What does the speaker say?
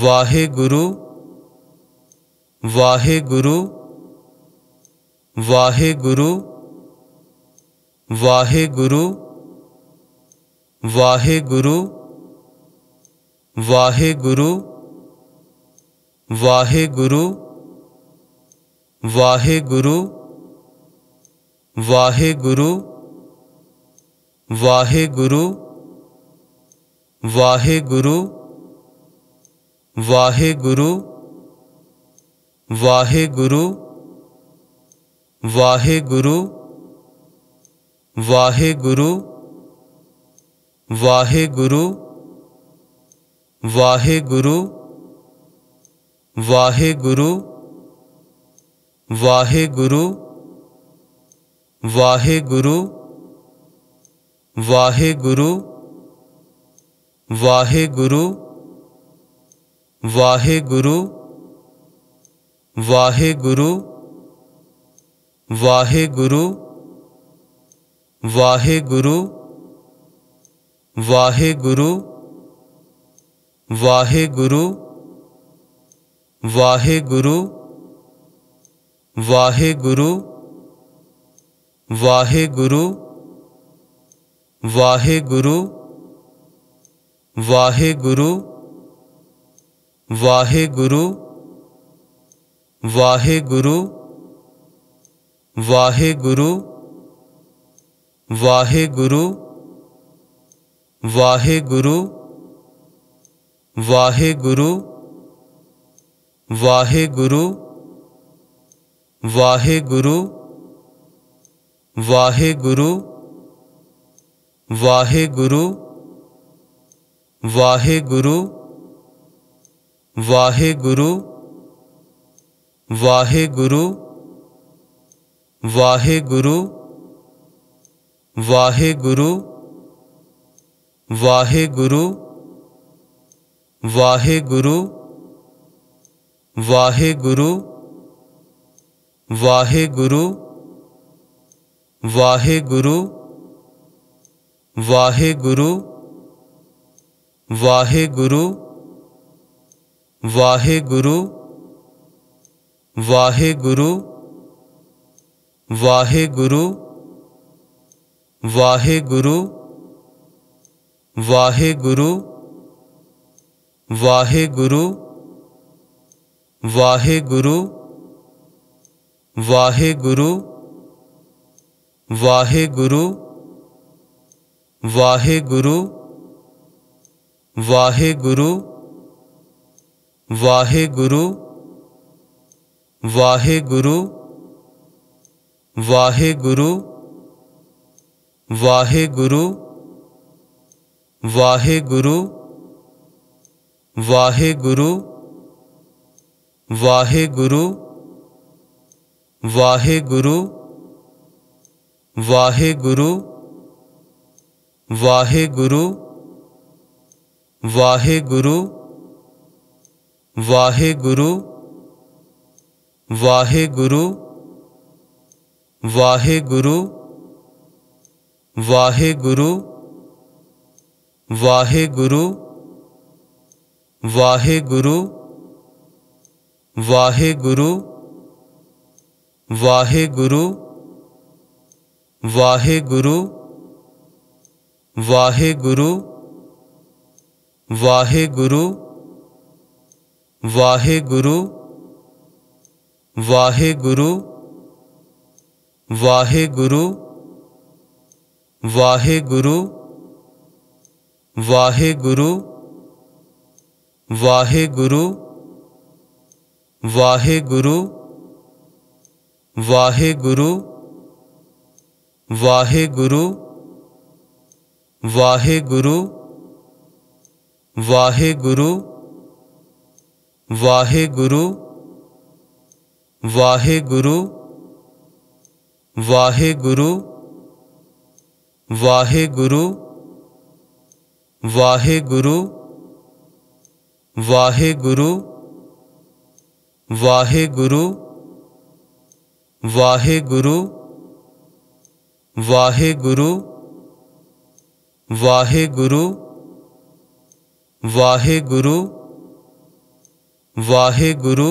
واہے گرو واہے گرو واہے گرو واہے گرو واہے گرو واہے گرو واہے گرو واہے گرو واہے گرو واہے گرو واہے گرو واہ گرو واہ گرو واہ گرو واہ گرو واہ گرو واہ گرو واہ گرو واہ گرو واہ گرو واہ گرو واہ گرو واہے گرو واہے گرو واہے گرو واہے گرو واہے گرو واہے گرو واہے گرو واہے گرو واہے گرو واہے گرو واہے گرو واہے گرو واہے گرو واہے گرو واہے گرو واہے گرو واہے گرو واہے گرو واہے گرو واہے گرو واہے گرو واہے گرو واہ گرو واہ گرو واہ گرو واہ گرو واہ گرو واہ گرو واہ گرو واہ گرو واہ گرو واہ گرو واہ گرو واہے گرو واہے گرو واہے گرو گرو واہے گرو واہے گرو واہے گرو واہے گرو واہے گرو گرو واہے گرو واہے گرو واہے گرو واہے گرو واہے گرو واہے گرو واہے گرو واہے گرو واہے گرو واہے گرو واہے گرو واہے گرو واہ گرو واہ گرو گرو واہ گرو واہ گرو واہ گرو واہ گرو واہ گرو گرو واہ گرو واہ گرو واہے گرو واہے گرو واہے گرو واہے گرو واہے گرو واہے گرو واہے گرو واہے گرو واہے گرو واہے گرو واہے گرو واہے گرو واہے گرو واہے گرو واہے گرو واہے گرو واہے گرو واہے گرو واہے گرو واہے گرو واہے گرو واہے گرو ਵਾਹਿਗੁਰੂ